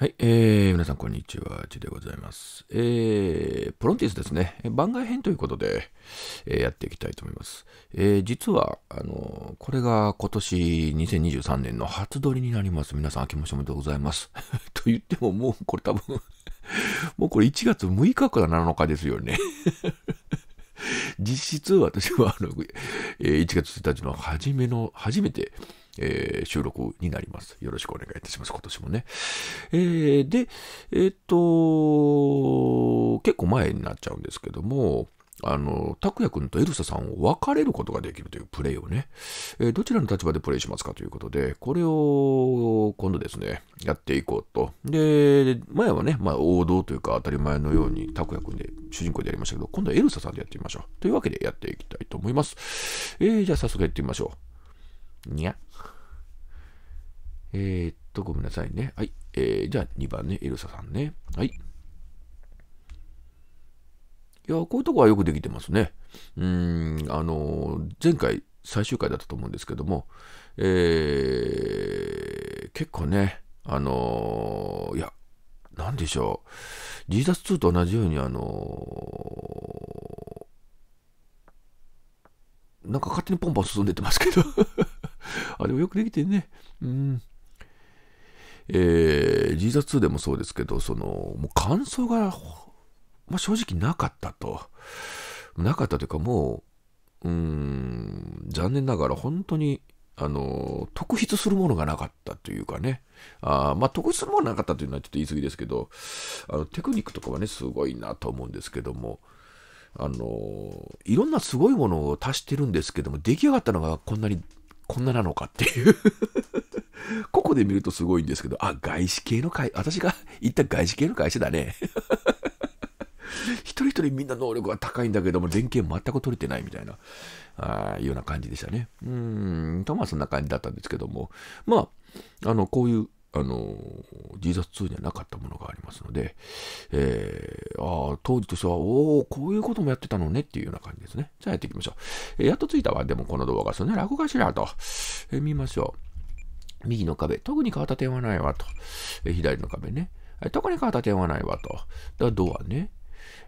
はい、えー、皆さん、こんにちは。ちでございます。えー、プロンティスですね。番外編ということで、えー、やっていきたいと思います。えー、実は、あのー、これが今年2023年の初撮りになります。皆さん、明けましておめでとうございます。と言っても、もうこれ多分 もうこれ1月6日から7日ですよね 実質、私は、あの、えー、1月1日の初めの、初めて、えー、収録になります。よろしくお願いいたします。今年もね。えー、で、えっ、と、結構前になっちゃうんですけども、あの、拓也くんとエルサさんを別れることができるというプレイをね、えー、どちらの立場でプレイしますかということで、これを今度ですね、やっていこうと。で、前はね、まあ王道というか当たり前のように拓也くんで主人公でやりましたけど、今度はエルサさんでやってみましょう。というわけでやっていきたいと思います。えー、じゃあ早速やってみましょう。にゃ。えー、っと、ごめんなさいね。はい。えー、じゃあ2番ね、エルサさんね。はい。いや、こういうとこはよくできてますね。うん、あの、前回、最終回だったと思うんですけども、えー、結構ね、あのいや、なんでしょう。ジーザス2と同じように、あのなんか勝手にポンポン進んでってますけどあでもよくできてね。うん。えー、i ー a 2でもそうですけど、その、もう感想が、まあ、正直なかったと。なかったというか、もう、うん、残念ながら本当に、あの、特筆するものがなかったというかね。あまあ、特筆するものなかったというのはちょっと言い過ぎですけど、あのテクニックとかはね、すごいなと思うんですけども、あの、いろんなすごいものを足してるんですけども、出来上がったのがこんなにこんななのかっていう ここで見るとすごいんですけど、あ、外資系の会、私が行った外資系の会社だね 一人一人みんな能力は高いんだけども、連携全く取れてないみたいな、あいうような感じでしたね。うん、とまあそんな感じだったんですけども、まあ、あの、こういうあの、GZAS2 にはなかったものがありますので、えー、あ当時としては、おお、こういうこともやってたのねっていうような感じですね。じゃあやっていきましょう。えー、やっと着いたわ。でもこの動画がそんな楽かしらと。えー、見ましょう。右の壁。特に変わった点はないわと。えー、左の壁ね。特に変わった点はないわと。だからドアね。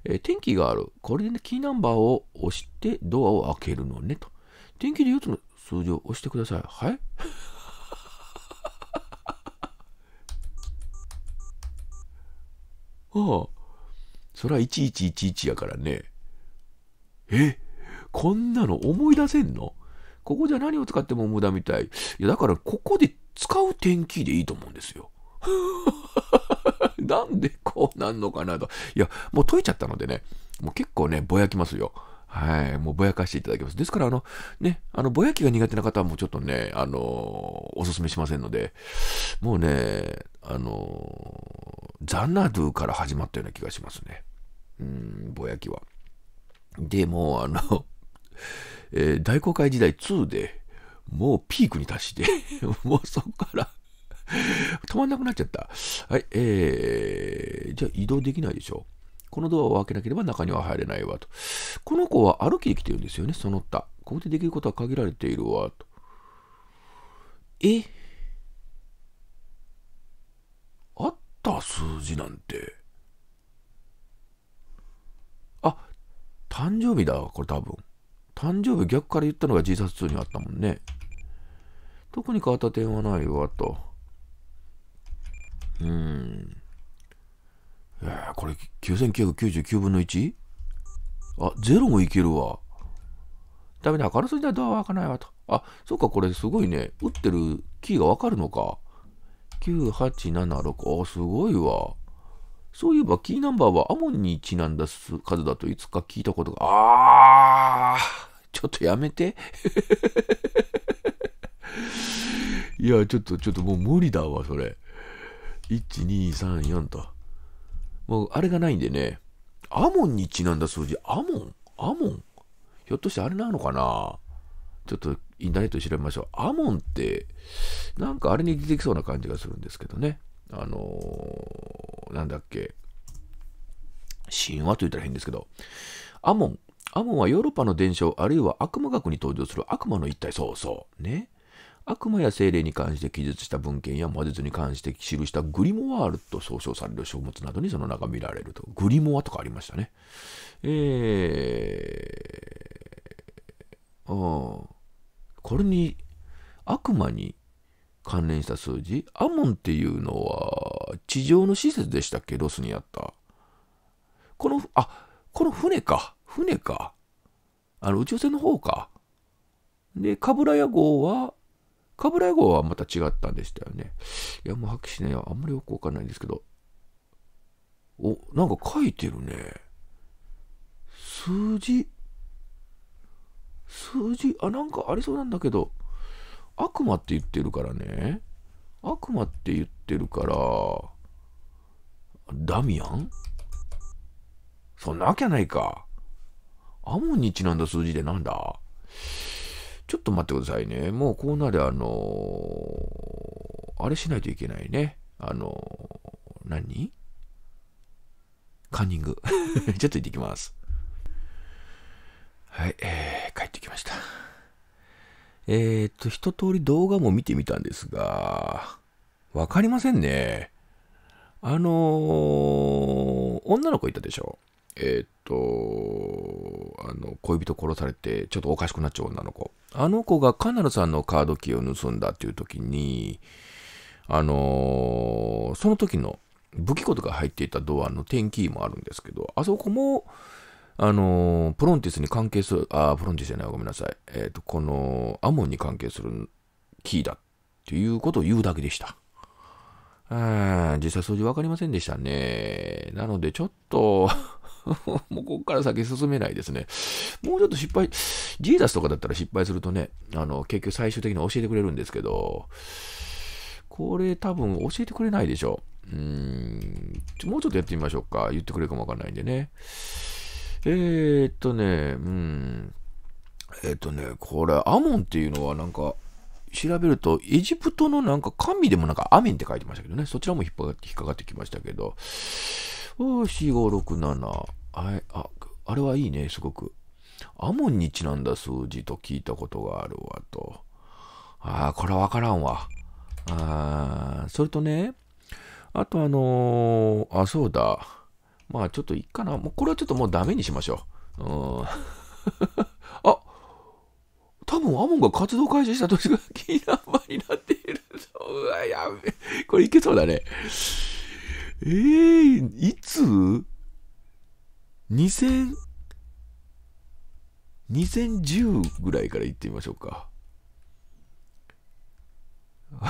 えー、天気がある。これで、ね、キーナンバーを押してドアを開けるのねと。天気で4つの数字を押してください。はいああ、そら1111やからね。えこんなの思い出せんのここじゃ何を使っても無駄みたい。いや、だからここで使う天気でいいと思うんですよ。なんでこうなんのかなと。いや、もう解いちゃったのでね、もう結構ね、ぼやきますよ。はい、もうぼやかしていただきます。ですから、あの、ね、あの、ぼやきが苦手な方はもうちょっとね、あの、おすすめしませんので、もうね、あの、ザナドゥから始まったような気がしますね。うん、ぼやきは。で、もう、あの、えー、大航海時代2で、もうピークに達して もうそこから止まんなくなっちゃった。はい、えー、じゃあ移動できないでしょ。このドアを開けなければ中には入れないわと。この子は歩きで来てるんですよね、その他。ここでできることは限られているわと。えあった数字なんて。あ、誕生日だ、これ多分。誕生日逆から言ったのが G 殺2にあったもんね。特に変わった点はないわと。うん。えー、これ9999分の 1? あ、0もいけるわ。ダメだ、明るすぎたドア開かないわと。あ、そうか、これすごいね。打ってるキーがわかるのか。9876。あ、すごいわ。そういえばキーナンバーはアモンにちなんだ数だといつか聞いたことが。あーちょっとやめて。いや、ちょっと、ちょっともう無理だわ、それ。1、2、3、4と。もうあれがないんでね、アモンにちなんだ数字、アモンアモンひょっとしてあれなのかなちょっとインターネットで調べましょう。アモンって、なんかあれに出てきそうな感じがするんですけどね。あのー、なんだっけ。神話と言ったら変ですけど。アモン。アモンはヨーロッパの伝承、あるいは悪魔学に登場する悪魔の一体。そうそう。ね。悪魔や精霊に関して記述した文献や魔術に関して記したグリモワールと総称される書物などにその名が見られると。グリモワとかありましたね。えー、あこれに、悪魔に関連した数字、アモンっていうのは地上の施設でしたっけロスにあった。この、あ、この船か。船か。あの、宇宙船の方か。で、カブラヤ号はラ屋号はまた違ったんでしたよね。山白紙ね、あんまりよくわかんないんですけど。お、なんか書いてるね。数字。数字、あ、なんかありそうなんだけど、悪魔って言ってるからね。悪魔って言ってるから、ダミアンそんなわけないか。アモンにちなんだ数字でなんだちょっと待ってくださいね。もうこうなりあのー、あれしないといけないね。あのー、何カンニング。ちょっと行ってきます。はい、えー、帰ってきました。えー、っと、一通り動画も見てみたんですが、わかりませんね。あのー、女の子いたでしょえー、っと、あの、恋人殺されて、ちょっとおかしくなっちゃう女の子。あの子がカナルさんのカードキーを盗んだっていう時に、あのー、その時の武器庫とか入っていたドアのテンキーもあるんですけど、あそこも、あのー、プロンティスに関係する、あ、プロンティスじゃない、ごめんなさい。えっ、ー、と、この、アモンに関係するキーだっていうことを言うだけでした。う実際数字分かりませんでしたね。なので、ちょっと もうこっから先進めないですね。もうちょっと失敗、ジーザスとかだったら失敗するとね、あの、結局最終的に教えてくれるんですけど、これ多分教えてくれないでしょう。うん、もうちょっとやってみましょうか。言ってくれるかもわかんないんでね。えー、っとね、うん。えー、っとね、これ、アモンっていうのはなんか、調べると、エジプトのなんか神でもなんかアメンって書いてましたけどね、そちらも引っかかって引っかかってきましたけど、おー、4、5、6、7。あれ、あ、あれはいいね、すごく。アモンにちなんだ数字と聞いたことがあるわと。ああ、これはわからんわ。あそれとね、あとあのー、あ、そうだ。まあちょっといっかな。もうこれはちょっともうダメにしましょう。うん。分アモンが活動開始した年がキーナンバーになっているぞ。うわ、やべえ。これいけそうだね。ええー、いつ ?2000、2010ぐらいから行ってみましょうか。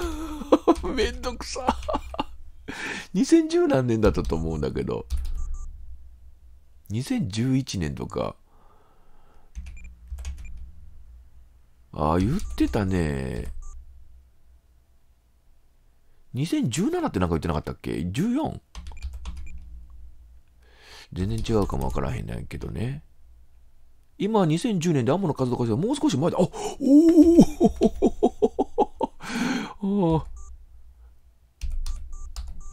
めんどくさ。2010何年だったと思うんだけど。2011年とか。ああ、言ってたね。2017ってなんか言ってなかったっけ ?14? 全然違うかもわからへんないけどね。今、2010年でアモの数とかじゃもう少し前だ。あおお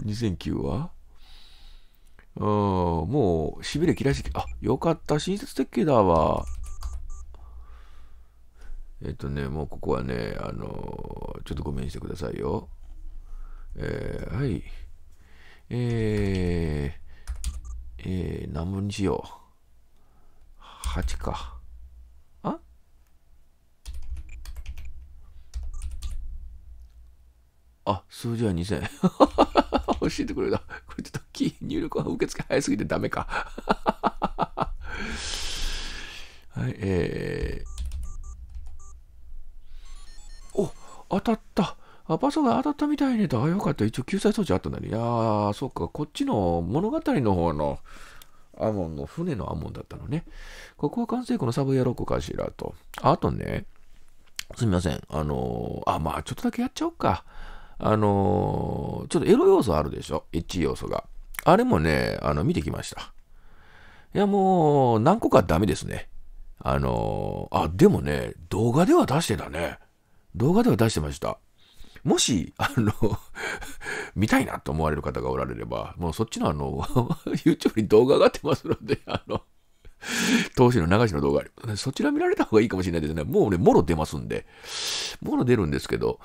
2009 はうん、もう、しびれ切らして、あ、よかった、親切設計だわ。えっとね、もうここはね、あの、ちょっとごめんしてくださいよ。えー、はい。えー、えー、何分にしよう。8か。ああ、数字は2000。教えてくれた。これちょっとキー入力は受付早すぎてダメか。はい、えー、当たった。あ、パソが当たったみたいねと。あ、よかった。一応救済措置あったんだね。いやー、そっか。こっちの物語の方のアモンの船のアモンだったのね。ここは完成このサブやろうかしらと。あとね、すみません。あのー、あ、まあちょっとだけやっちゃおうか。あのー、ちょっとエロ要素あるでしょ。エッチ要素が。あれもね、あの、見てきました。いや、もう、何個かダメですね。あのー、あ、でもね、動画では出してたね。動画では出してました。もし、あの見たいなと思われる方がおられれば、もうそっちのあの YouTube に動画上がってますので、あの当時の流しの動画ありそちら見られた方がいいかもしれないですね。もうね、もろ出ますんで。もろ出るんですけど、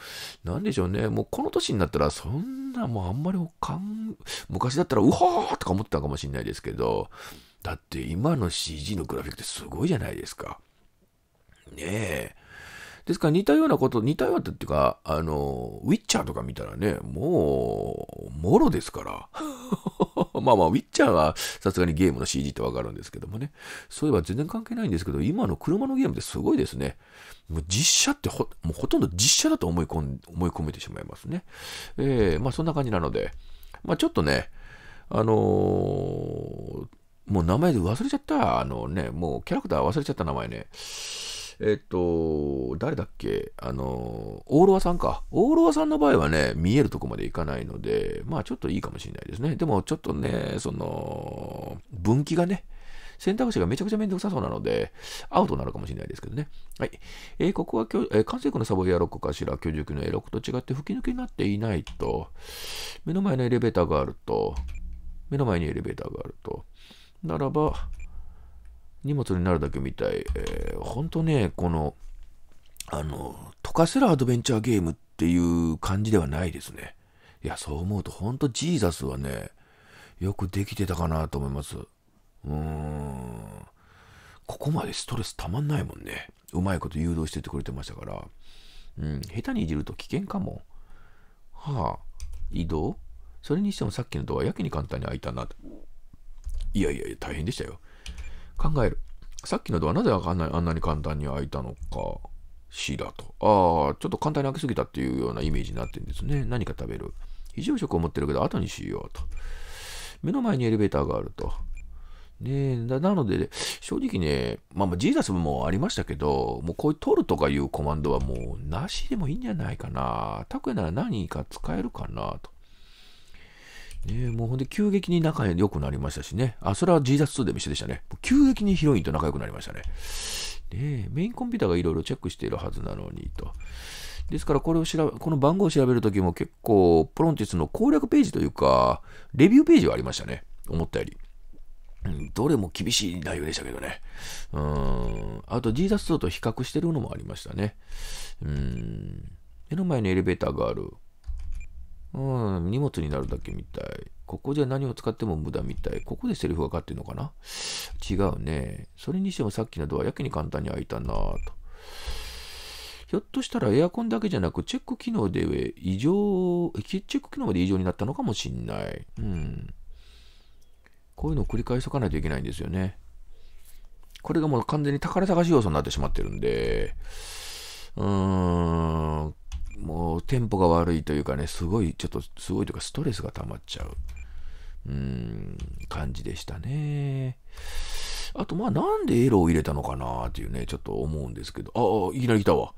なんでしょうね。もうこの年になったら、そんなもうあんまりおかん、昔だったら、うほーとか思ってたかもしれないですけど、だって今の CG のグラフィックってすごいじゃないですか。ねえ。ですから似たようなこと、似たようなっていうか、あの、ウィッチャーとか見たらね、もう、もろですから。まあまあ、ウィッチャーはさすがにゲームの CG ってわかるんですけどもね。そういえば全然関係ないんですけど、今の車のゲームってすごいですね。もう実写ってほ、もうほとんど実写だと思い込ん、思い込めてしまいますね。ええー、まあそんな感じなので、まあちょっとね、あのー、もう名前で忘れちゃった。あのね、もうキャラクター忘れちゃった名前ね。えっと、誰だっけあの、オーロアさんか。オーロアさんの場合はね、見えるとこまでいかないので、まあちょっといいかもしれないですね。でもちょっとね、その、分岐がね、選択肢がめちゃくちゃめんどくさそうなので、アウトになるかもしれないですけどね。はい。えー、ここは、えー、関西区のサボイア6個かしら、居住区のエロ6と違って吹き抜けになっていないと、目の前のエレベーターがあると、目の前にエレベーターがあると、ならば、荷物になるだけみたい。えー、ほんとね、この、あの、溶かせるアドベンチャーゲームっていう感じではないですね。いや、そう思うと、ほんとジーザスはね、よくできてたかなと思います。うーん。ここまでストレスたまんないもんね。うまいこと誘導しててくれてましたから。うん、下手にいじると危険かも。はあ、移動それにしてもさっきのドアやけに簡単に開いたな。いやいやいや、大変でしたよ。考える。さっきのドアなぜあんなあんなに簡単に開いたのかしらと。ああ、ちょっと簡単に開けすぎたっていうようなイメージになってるんですね。何か食べる。非常食を持ってるけど、後にしようと。目の前にエレベーターがあると。ねなので、正直ね、まあまあ、ジーザスもありましたけど、もうこういう取るとかいうコマンドはもうなしでもいいんじゃないかな。ク也なら何か使えるかなと。ね、もうほんで急激に仲良くなりましたしね。あ、それは G ザス2でも一緒でしたね。急激にヒロインと仲良くなりましたね。ねメインコンピューターがいろいろチェックしているはずなのにと。ですからこれを調べ、この番号を調べるときも結構、プロンティスの攻略ページというか、レビューページはありましたね。思ったより。うん、どれも厳しい内容でしたけどね。うん。あと、ジーザス2と比較してるのもありましたね。うん。目の前にエレベーターがある。うん、荷物になるだけみたい。ここじゃ何を使っても無駄みたい。ここでセリフがかってるのかな違うね。それにしてもさっきのドアやけに簡単に開いたなぁと。ひょっとしたらエアコンだけじゃなく、チェック機能で異常、チェック機能まで異常になったのかもしんない。うん。こういうのを繰り返しとかないといけないんですよね。これがもう完全に宝探し要素になってしまってるんで、うーん、もうテンポが悪いというかね、すごい、ちょっとすごいというかストレスが溜まっちゃう、うーん、感じでしたね。あと、まあなんでエロを入れたのかなっていうね、ちょっと思うんですけど、ああ、いきなり来たわ。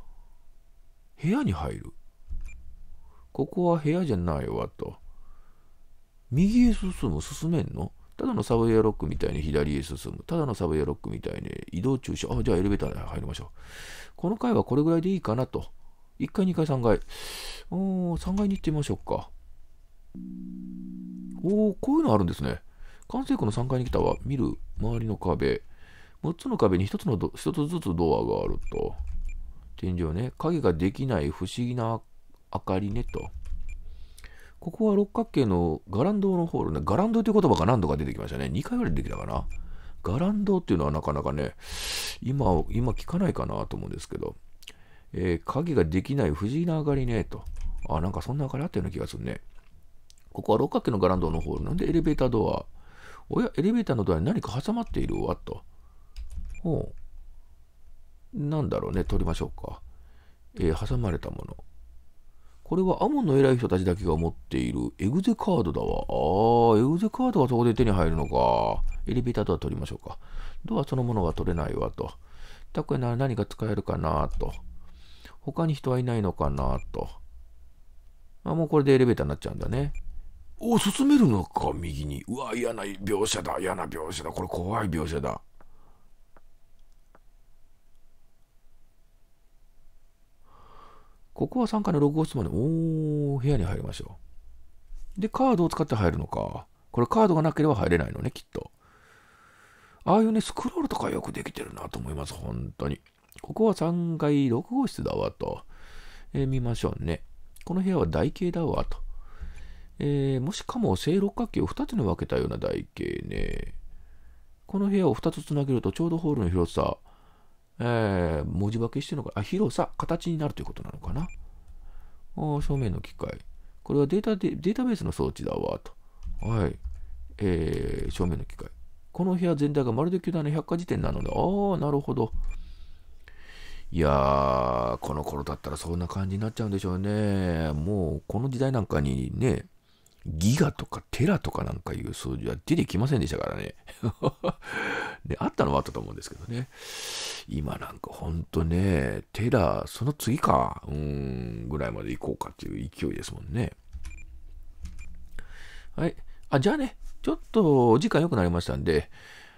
部屋に入る。ここは部屋じゃないわと。右へ進む、進めんのただのサブウェアロックみたいに左へ進む。ただのサブウェアロックみたいに移動中止。あ、じゃあエレベーターに入りましょう。この回はこれぐらいでいいかなと。1階、2階、3階。おー、3階に行ってみましょうか。おー、こういうのあるんですね。完成区の3階に来たわ。見る、周りの壁。6つの壁に1つのど、1つずつドアがあると。天井ね。影ができない不思議な明かりねと。ここは六角形のガランドのホールね。ガランドという言葉が何度か出てきましたね。2回ぐらい出てきたかな。ガランドっていうのはなかなかね、今、今聞かないかなと思うんですけど。えー、影ができない不思議ながりね、と。あ、なんかそんな明かりあったような気がするね。ここは六角形のガランドのホール。なんでエレベータードアおや、エレベーターのドアに何か挟まっているわ、と。ほう。なんだろうね、取りましょうか。えー、挟まれたもの。これはアモンの偉い人たちだけが持っているエグゼカードだわ。ああ、エグゼカードがそこで手に入るのか。エレベータードア取りましょうか。ドアそのものが取れないわと。たくやなら何か使えるかなと。他に人はいないのかなと。あ、もうこれでエレベーターになっちゃうんだね。お、進めるのか、右に。うわ、嫌な描写だ、嫌な描写だ。これ怖い描写だ。ここは3階の6号室まで、おー、部屋に入りましょう。で、カードを使って入るのか。これカードがなければ入れないのね、きっと。ああいうね、スクロールとかよくできてるなと思います、本当に。ここは3階6号室だわと、えー、見ましょうね。この部屋は台形だわと。えー、もしかも正六角形を2つに分けたような台形ね。この部屋を2つつなげるとちょうどホールの広さ、えー、文字化けしてるのか、あ、広さ、形になるということなのかな。あ正面の機械。これはデータデータベースの装置だわと。はい。えー、正面の機械。この部屋全体がまるで巨大な百科事典なので、ああ、なるほど。いやー、この頃だったらそんな感じになっちゃうんでしょうね。もう、この時代なんかにね、ギガとかテラとかなんかいう数字は出てきませんでしたからね。ねあったのはあったと思うんですけどね。今なんかほんとね、テラ、その次か、うん、ぐらいまで行こうかっていう勢いですもんね。はい。あ、じゃあね、ちょっとお時間良くなりましたんで、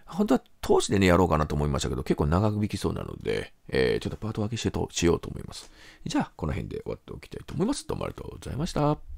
本当は当時でね、やろうかなと思いましたけど、結構長く引きそうなので、えー、ちょっとパート分けしてとしようと思います。じゃあ、この辺で終わっておきたいと思います。どうもありがとうございました。